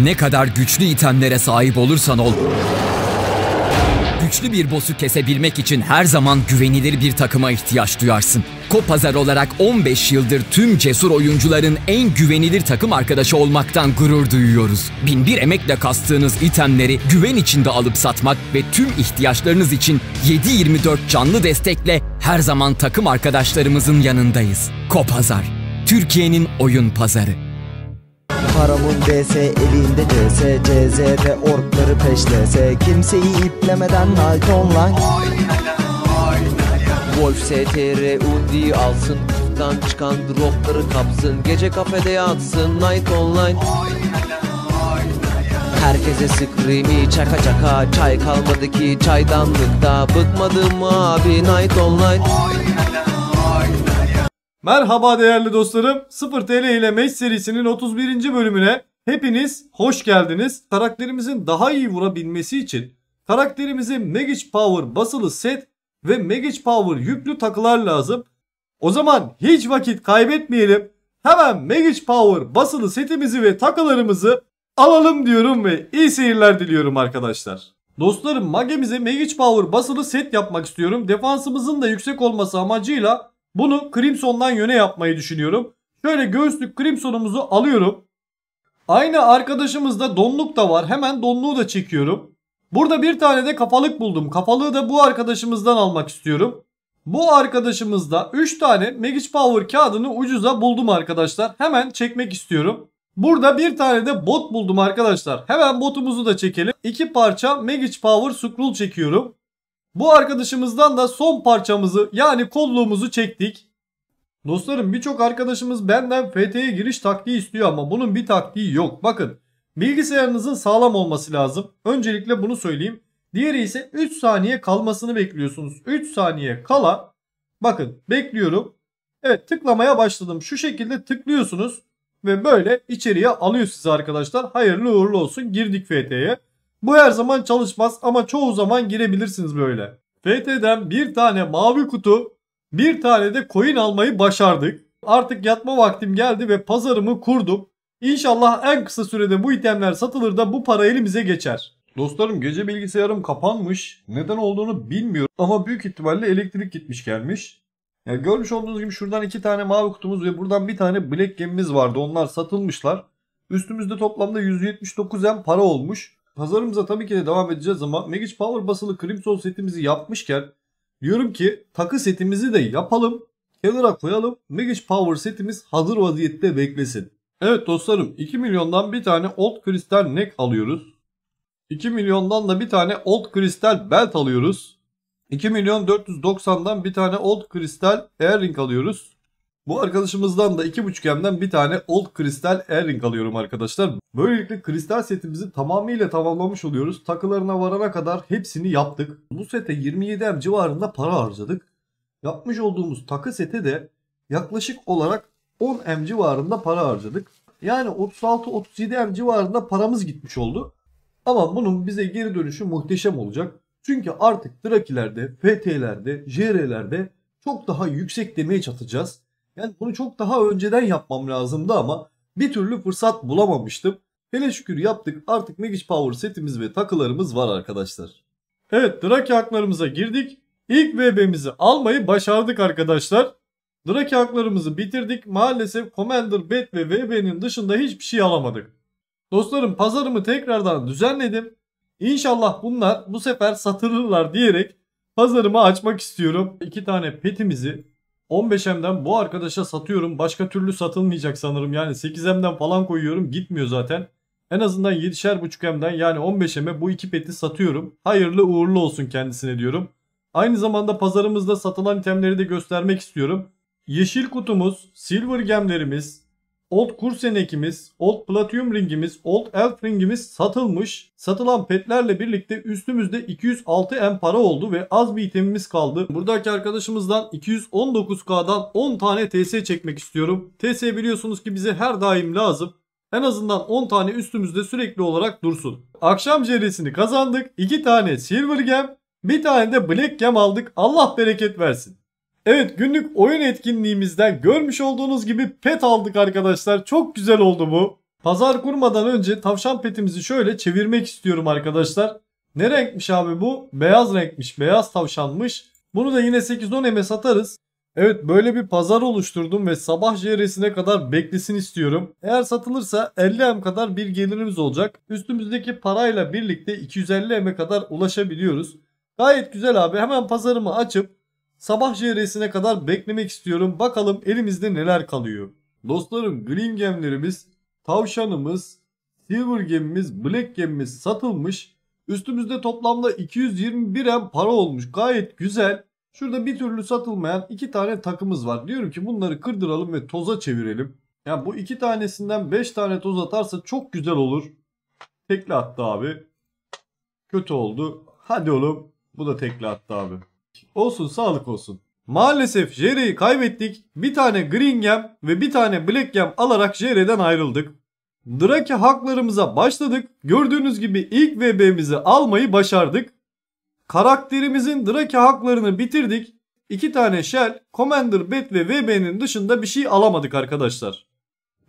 Ne kadar güçlü itemlere sahip olursan ol, güçlü bir boss'u kesebilmek için her zaman güvenilir bir takıma ihtiyaç duyarsın. Kopazar olarak 15 yıldır tüm cesur oyuncuların en güvenilir takım arkadaşı olmaktan gurur duyuyoruz. Binbir emekle kastığınız itemleri güven içinde alıp satmak ve tüm ihtiyaçlarınız için 7-24 canlı destekle her zaman takım arkadaşlarımızın yanındayız. Kopazar, Türkiye'nin oyun pazarı. Paramın DS elinde CS CZ'de orkları peşlese Kimseyi iplemeden Night Online Wolf STR Undi alsın Kuftan çıkan dropları kapsın Gece kafede yatsın Night Online Herkese scream'i çaka çaka Çay kalmadı ki çaydanlıkta Bıkmadım abi Night Online Merhaba değerli dostlarım. 0 TL ile Meç serisinin 31. bölümüne hepiniz hoş geldiniz. Karakterimizin daha iyi vurabilmesi için karakterimize Magic Power basılı set ve Magic Power yüklü takılar lazım. O zaman hiç vakit kaybetmeyelim. Hemen Magic Power basılı setimizi ve takılarımızı alalım diyorum ve iyi seyirler diliyorum arkadaşlar. Dostlarım magemize Magic Power basılı set yapmak istiyorum. Defansımızın da yüksek olması amacıyla bunu Crimson'dan yöne yapmayı düşünüyorum. Şöyle göğüslük Crimson'umuzu alıyorum. Aynı arkadaşımızda donluk da var. Hemen donluğu da çekiyorum. Burada bir tane de kafalık buldum. Kafalığı da bu arkadaşımızdan almak istiyorum. Bu arkadaşımızda 3 tane Magic Power kağıdını ucuza buldum arkadaşlar. Hemen çekmek istiyorum. Burada bir tane de bot buldum arkadaşlar. Hemen botumuzu da çekelim. 2 parça Magic Power Scroll çekiyorum. Bu arkadaşımızdan da son parçamızı yani kolluğumuzu çektik. Dostlarım birçok arkadaşımız benden FT'ye giriş taktiği istiyor ama bunun bir taktiği yok. Bakın bilgisayarınızın sağlam olması lazım. Öncelikle bunu söyleyeyim. Diğeri ise 3 saniye kalmasını bekliyorsunuz. 3 saniye kala bakın bekliyorum. Evet tıklamaya başladım. Şu şekilde tıklıyorsunuz ve böyle içeriye alıyor sizi arkadaşlar. Hayırlı uğurlu olsun girdik FT'ye. Bu her zaman çalışmaz ama çoğu zaman girebilirsiniz böyle. FT'den bir tane mavi kutu bir tane de coin almayı başardık. Artık yatma vaktim geldi ve pazarımı kurdum. İnşallah en kısa sürede bu itemler satılır da bu para elimize geçer. Dostlarım gece bilgisayarım kapanmış. Neden olduğunu bilmiyorum ama büyük ihtimalle elektrik gitmiş gelmiş. Yani görmüş olduğunuz gibi şuradan iki tane mavi kutumuz ve buradan bir tane black gemimiz vardı. Onlar satılmışlar. Üstümüzde toplamda 179 M para olmuş pazarımıza tabii ki de devam edeceğiz ama Magic Power basılı Crimson setimizi yapmışken diyorum ki takı setimizi de yapalım. Kenara koyalım. Magic Power setimiz hazır vaziyette beklesin. Evet dostlarım 2 milyondan bir tane Old Crystal Neck alıyoruz. 2 milyondan da bir tane Old Crystal Belt alıyoruz. 2 milyon 490'dan bir tane Old Crystal Earring alıyoruz. Bu arkadaşımızdan da 2.5M'den bir tane Old Crystal Airing alıyorum arkadaşlar. Böylelikle kristal setimizi tamamıyla tamamlamış oluyoruz. Takılarına varana kadar hepsini yaptık. Bu sete 27M civarında para harcadık. Yapmış olduğumuz takı sete de yaklaşık olarak 10M civarında para harcadık. Yani 36-37M civarında paramız gitmiş oldu. Ama bunun bize geri dönüşü muhteşem olacak. Çünkü artık Drakilerde, FT'lerde, JR'lerde çok daha yüksek demeye çatacağız. Yani bunu çok daha önceden yapmam lazımdı ama bir türlü fırsat bulamamıştım. Hele şükür yaptık artık Magic Power setimiz ve takılarımız var arkadaşlar. Evet Draki haklarımıza girdik. İlk VB'mizi almayı başardık arkadaşlar. Draki haklarımızı bitirdik. Maalesef Commander Bet ve VB'nin dışında hiçbir şey alamadık. Dostlarım pazarımı tekrardan düzenledim. İnşallah bunlar bu sefer satırırlar diyerek pazarımı açmak istiyorum. İki tane petimizi 15M'den bu arkadaşa satıyorum. Başka türlü satılmayacak sanırım. Yani 8M'den falan koyuyorum. Gitmiyor zaten. En azından 7'şer yani 15M'e bu iki peti satıyorum. Hayırlı uğurlu olsun kendisine diyorum. Aynı zamanda pazarımızda satılan itemleri de göstermek istiyorum. Yeşil kutumuz, silver gemlerimiz, Old Kursen ekimiz, Old Platinum ringimiz, Old Elf ringimiz satılmış. Satılan petlerle birlikte üstümüzde 206 M para oldu ve az bir itemimiz kaldı. Buradaki arkadaşımızdan 219K'dan 10 tane TS çekmek istiyorum. TS biliyorsunuz ki bize her daim lazım. En azından 10 tane üstümüzde sürekli olarak dursun. Akşam ceresini kazandık. 2 tane Silver Gem, bir tane de Black Gem aldık. Allah bereket versin. Evet günlük oyun etkinliğimizden görmüş olduğunuz gibi pet aldık arkadaşlar. Çok güzel oldu bu. Pazar kurmadan önce tavşan petimizi şöyle çevirmek istiyorum arkadaşlar. Ne renkmiş abi bu? Beyaz renkmiş. Beyaz tavşanmış. Bunu da yine 8-10 eme satarız. Evet böyle bir pazar oluşturdum ve sabah JR'sine kadar beklesin istiyorum. Eğer satılırsa 50 em kadar bir gelirimiz olacak. Üstümüzdeki parayla birlikte 250 eme kadar ulaşabiliyoruz. Gayet güzel abi hemen pazarımı açıp Sabah JRS'ine kadar beklemek istiyorum. Bakalım elimizde neler kalıyor. Dostlarım green gemlerimiz, tavşanımız, silver gemimiz, black gemimiz satılmış. Üstümüzde toplamda 221 em para olmuş. Gayet güzel. Şurada bir türlü satılmayan iki tane takımız var. Diyorum ki bunları kırdıralım ve toza çevirelim. Yani bu iki tanesinden beş tane toz atarsa çok güzel olur. Tekli attı abi. Kötü oldu. Hadi oğlum. Bu da tekli attı abi. Olsun sağlık olsun. Maalesef Jerry'i kaybettik. Bir tane green gem ve bir tane black gem alarak Jerry'den ayrıldık. Drake haklarımıza başladık. Gördüğünüz gibi ilk VB'mizi almayı başardık. Karakterimizin Drake haklarını bitirdik. İki tane Shell, Commander Bet ve VB'nin dışında bir şey alamadık arkadaşlar.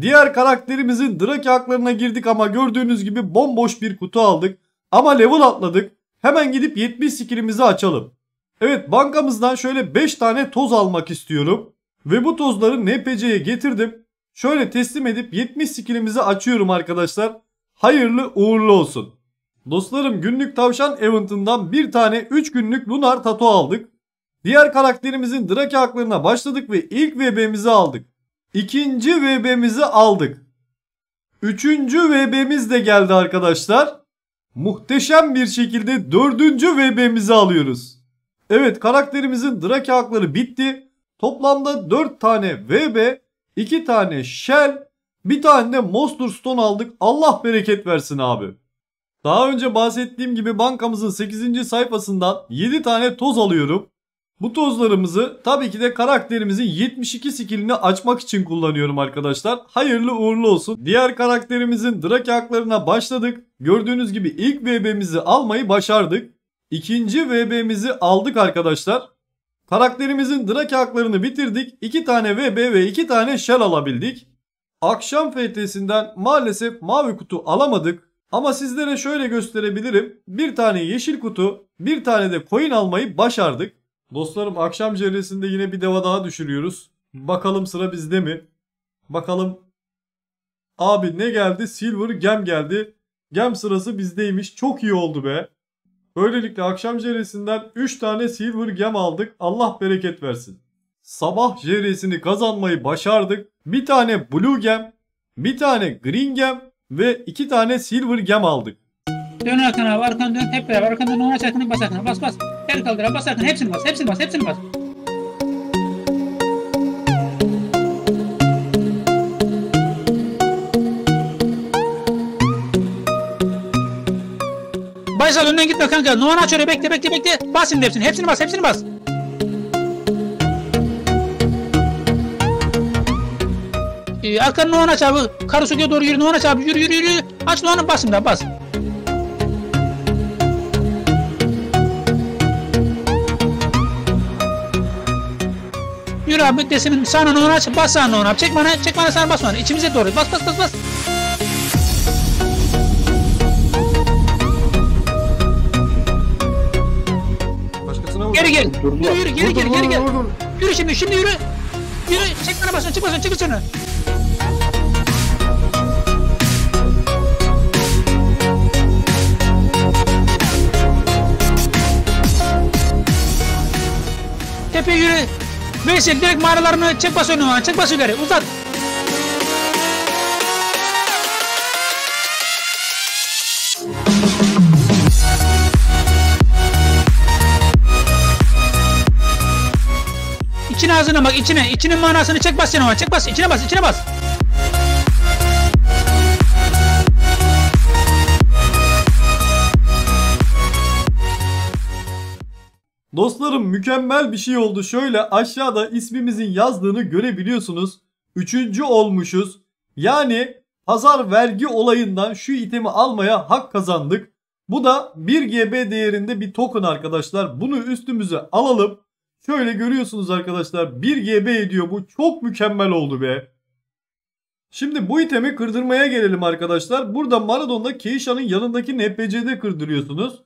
Diğer karakterimizin Drake haklarına girdik ama gördüğünüz gibi bomboş bir kutu aldık. Ama level atladık. Hemen gidip 70 skillimizi açalım. Evet bankamızdan şöyle 5 tane toz almak istiyorum. Ve bu tozları NPC'ye getirdim. Şöyle teslim edip 70 skillimizi açıyorum arkadaşlar. Hayırlı uğurlu olsun. Dostlarım günlük tavşan eventından bir tane 3 günlük lunar tato aldık. Diğer karakterimizin drake haklarına başladık ve ilk VB'mizi aldık. İkinci VB'mizi aldık. Üçüncü VB'miz de geldi arkadaşlar. Muhteşem bir şekilde dördüncü VB'mizi alıyoruz. Evet karakterimizin Drake hakları bitti. Toplamda 4 tane VB, 2 tane Shell, bir tane de Monster Stone aldık. Allah bereket versin abi. Daha önce bahsettiğim gibi bankamızın 8. sayfasından 7 tane toz alıyorum. Bu tozlarımızı tabii ki de karakterimizin 72 skillini açmak için kullanıyorum arkadaşlar. Hayırlı uğurlu olsun. Diğer karakterimizin drake haklarına başladık. Gördüğünüz gibi ilk Vb'mizi almayı başardık. İkinci VB'mizi aldık arkadaşlar. Karakterimizin drake haklarını bitirdik. 2 tane VB ve 2 tane shell alabildik. Akşam FT'sinden maalesef mavi kutu alamadık. Ama sizlere şöyle gösterebilirim. Bir tane yeşil kutu, bir tane de coin almayı başardık. Dostlarım akşam cerresinde yine bir deva daha düşürüyoruz. Bakalım sıra bizde mi? Bakalım. Abi ne geldi? Silver Gem geldi. Gem sırası bizdeymiş. Çok iyi oldu be. Böylelikle akşam jeresinden 3 tane silver gem aldık. Allah bereket versin. Sabah jeresini kazanmayı başardık. Bir tane blue gem, bir tane green gem ve iki tane silver gem aldık. Dön arkana, arkana dön hep beraber. Arkana dön, ona çakını bas arkana. Bas bas. El kaldıra bas arkana. Hepsini bas, hepsini bas, hepsini bas. Faysal önden gitme kanka. Nuhan aç öyle bekle bekle bekle. Bas şimdi hepsini. Hepsini bas hepsini bas. Ee, arkanı Nuhan aç abi. Karasuki'ye doğru yürü Nuhan aç abi. Yürü yürü yürü. Aç Nuhan'ı bas şimdi bas. Yürü abi desinin sana Nuhan aç. Bas sana Nuhan abi. Çek bana çek bana sana bas bana. İçimize doğru. Bas bas bas bas. geri gel. Durdular. Yürü yürü geri gel geri gel. Yürü şimdi şimdi yürü. Yürü çek bana basın çık basın çık sana. Tepe yürü. Veysel direkt mağaralarını çek basın önüne. Çek bas ileri. Uzat. ağzına bak içine. İçinin manasını çek bas yanıma. Çek bas. içine bas. içine bas. Dostlarım mükemmel bir şey oldu. Şöyle aşağıda ismimizin yazdığını görebiliyorsunuz. Üçüncü olmuşuz. Yani pazar vergi olayından şu itemi almaya hak kazandık. Bu da 1 GB değerinde bir token arkadaşlar. Bunu üstümüze alalım. Şöyle görüyorsunuz arkadaşlar 1 GB ediyor bu çok mükemmel oldu be. Şimdi bu itemi kırdırmaya gelelim arkadaşlar. Burada Maradon'da Keisha'nın yanındaki NPC'de kırdırıyorsunuz.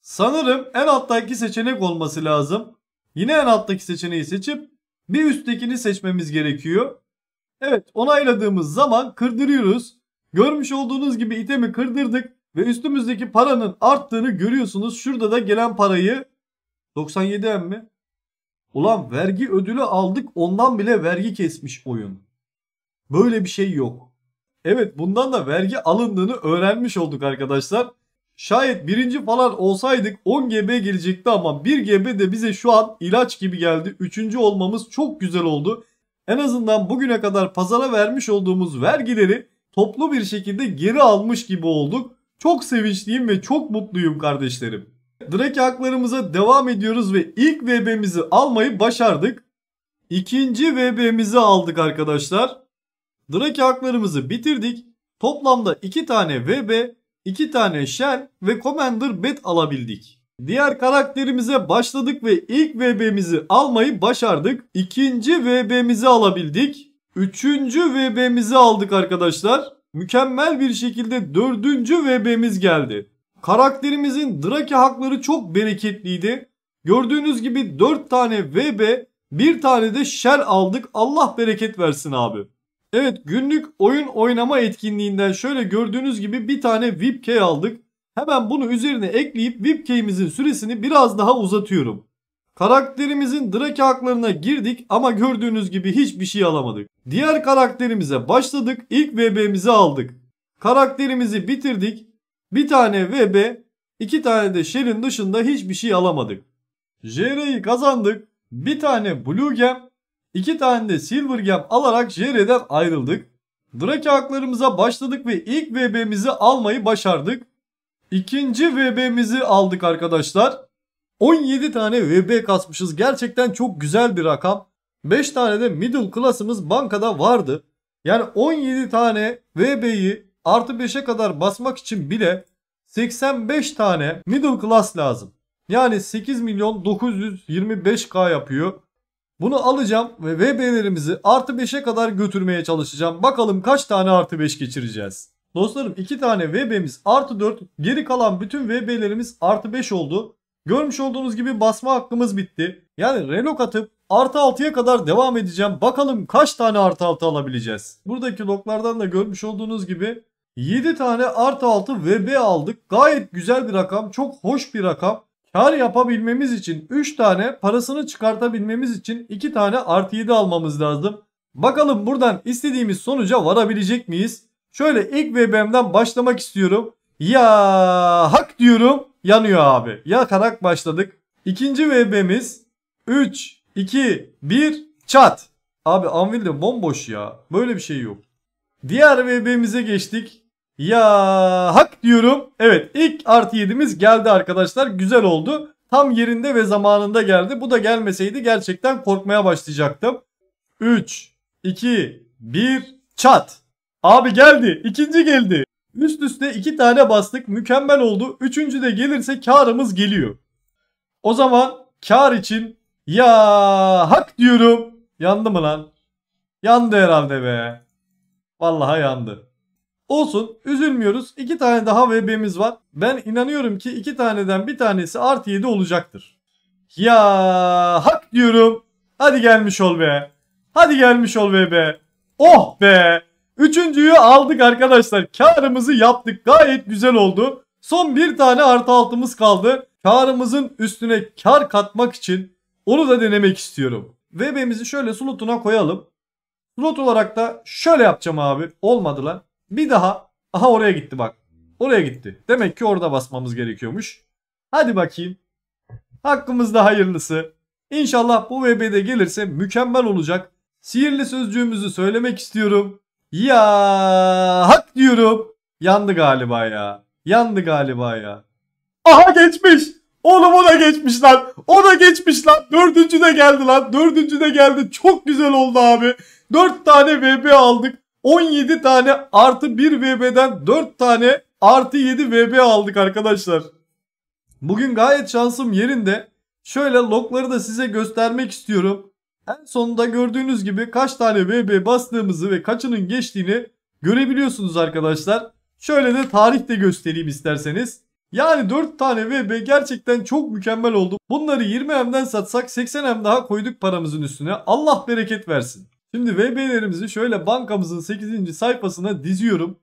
Sanırım en alttaki seçenek olması lazım. Yine en alttaki seçeneği seçip bir üsttekini seçmemiz gerekiyor. Evet onayladığımız zaman kırdırıyoruz. Görmüş olduğunuz gibi itemi kırdırdık ve üstümüzdeki paranın arttığını görüyorsunuz. Şurada da gelen parayı 97 mi? Ulan vergi ödülü aldık ondan bile vergi kesmiş oyun. Böyle bir şey yok. Evet bundan da vergi alındığını öğrenmiş olduk arkadaşlar. Şayet birinci falan olsaydık 10 GB gelecekti ama 1 GB de bize şu an ilaç gibi geldi. Üçüncü olmamız çok güzel oldu. En azından bugüne kadar pazara vermiş olduğumuz vergileri toplu bir şekilde geri almış gibi olduk. Çok sevinçliyim ve çok mutluyum kardeşlerim. Drake haklarımıza devam ediyoruz ve ilk VB'mizi almayı başardık. İkinci VB'mizi aldık arkadaşlar. Drake haklarımızı bitirdik. Toplamda 2 tane VB, 2 tane Shell ve Commander Bet alabildik. Diğer karakterimize başladık ve ilk VB'mizi almayı başardık. İkinci VB'mizi alabildik. Üçüncü VB'mizi aldık arkadaşlar. Mükemmel bir şekilde dördüncü VB'miz geldi. Karakterimizin Drake hakları çok bereketliydi. Gördüğünüz gibi 4 tane VB, 1 tane de Shell aldık. Allah bereket versin abi. Evet günlük oyun oynama etkinliğinden şöyle gördüğünüz gibi bir tane VIPK aldık. Hemen bunu üzerine ekleyip VIPK'imizin süresini biraz daha uzatıyorum. Karakterimizin Drake haklarına girdik ama gördüğünüz gibi hiçbir şey alamadık. Diğer karakterimize başladık. İlk VB'mizi aldık. Karakterimizi bitirdik. Bir tane VB, iki tane de Shell'in dışında hiçbir şey alamadık. JR'yi kazandık. Bir tane Blue Gem, iki tane de Silver Gem alarak JR'den ayrıldık. Drake haklarımıza başladık ve ilk VB'mizi almayı başardık. İkinci VB'mizi aldık arkadaşlar. 17 tane VB kasmışız. Gerçekten çok güzel bir rakam. 5 tane de middle class'ımız bankada vardı. Yani 17 tane VB'yi artı 5'e kadar basmak için bile 85 tane middle class lazım. Yani 8 milyon 925k yapıyor. Bunu alacağım ve VB'lerimizi artı 5'e kadar götürmeye çalışacağım. Bakalım kaç tane artı 5 geçireceğiz. Dostlarım 2 tane VB'miz artı 4. Geri kalan bütün VB'lerimiz artı 5 oldu. Görmüş olduğunuz gibi basma hakkımız bitti. Yani relok atıp artı 6'ya kadar devam edeceğim. Bakalım kaç tane artı 6 alabileceğiz. Buradaki loklardan da görmüş olduğunuz gibi 7 tane artı 6 VB aldık. Gayet güzel bir rakam. Çok hoş bir rakam. Kar yapabilmemiz için 3 tane parasını çıkartabilmemiz için 2 tane artı 7 almamız lazım. Bakalım buradan istediğimiz sonuca varabilecek miyiz? Şöyle ilk VB'mden başlamak istiyorum. Ya hak diyorum yanıyor abi. Yakarak başladık. İkinci VB'miz 3, 2, 1 çat. Abi anvil de bomboş ya. Böyle bir şey yok. Diğer VB'mize geçtik. Ya hak diyorum. Evet ilk artı 7'miz geldi arkadaşlar. Güzel oldu. Tam yerinde ve zamanında geldi. Bu da gelmeseydi gerçekten korkmaya başlayacaktım. 3, 2, 1, çat. Abi geldi. İkinci geldi. Üst üste iki tane bastık. Mükemmel oldu. Üçüncü de gelirse karımız geliyor. O zaman kar için ya hak diyorum. Yandı mı lan? Yandı herhalde be. Vallahi yandı. Olsun üzülmüyoruz. 2 tane daha VB'miz var. Ben inanıyorum ki 2 taneden bir tanesi artı 7 olacaktır. Ya hak diyorum. Hadi gelmiş ol be. Hadi gelmiş ol be Oh be. Üçüncüyü aldık arkadaşlar. Karımızı yaptık. Gayet güzel oldu. Son bir tane artı altımız kaldı. Karımızın üstüne kar katmak için onu da denemek istiyorum. VB'mizi şöyle slotuna koyalım. Slot olarak da şöyle yapacağım abi. Olmadı lan. Bir daha. Aha oraya gitti bak. Oraya gitti. Demek ki orada basmamız gerekiyormuş. Hadi bakayım. Hakkımızda hayırlısı. İnşallah bu VB'de gelirse mükemmel olacak. Sihirli sözcüğümüzü söylemek istiyorum. Ya hak diyorum. Yandı galiba ya. Yandı galiba ya. Aha geçmiş. Oğlum o da geçmiş lan. O da geçmiş lan. Dördüncü de geldi lan. Dördüncü de geldi. Çok güzel oldu abi. Dört tane VB aldık. 17 tane artı 1 VB'den 4 tane artı 7 VB aldık arkadaşlar. Bugün gayet şansım yerinde. Şöyle lokları da size göstermek istiyorum. En sonunda gördüğünüz gibi kaç tane VB bastığımızı ve kaçının geçtiğini görebiliyorsunuz arkadaşlar. Şöyle de tarih de göstereyim isterseniz. Yani 4 tane VB gerçekten çok mükemmel oldu. Bunları 20M'den satsak 80M daha koyduk paramızın üstüne. Allah bereket versin. Şimdi VB'lerimizi şöyle bankamızın 8. sayfasına diziyorum.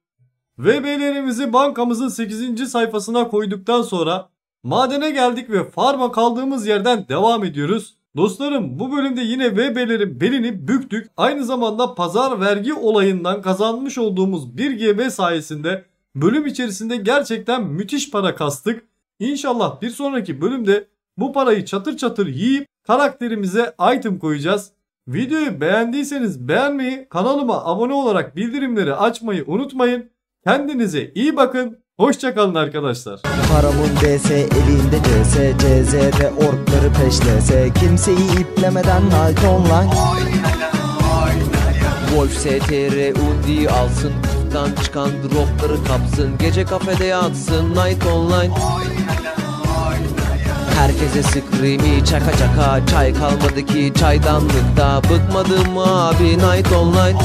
VB'lerimizi bankamızın 8. sayfasına koyduktan sonra madene geldik ve farma kaldığımız yerden devam ediyoruz. Dostlarım bu bölümde yine VB'lerin belini büktük. Aynı zamanda pazar vergi olayından kazanmış olduğumuz 1 GB sayesinde bölüm içerisinde gerçekten müthiş para kastık. İnşallah bir sonraki bölümde bu parayı çatır çatır yiyip karakterimize item koyacağız. Videoyu beğendiyseniz beğenmeyi, kanalıma abone olarak bildirimleri açmayı unutmayın. Kendinize iyi bakın. Hoşçakalın arkadaşlar. Paramın DS elinde CS CZ'de orkları peşlese Kimseyi iplemeden Night Online Wolf STR Undi alsın Kutuptan çıkan dropları kapsın Gece kafede yatsın Night Online Herkese sıkrimi çaka çaka Çay kalmadı ki çaydanlıkta Bıkmadım abi night online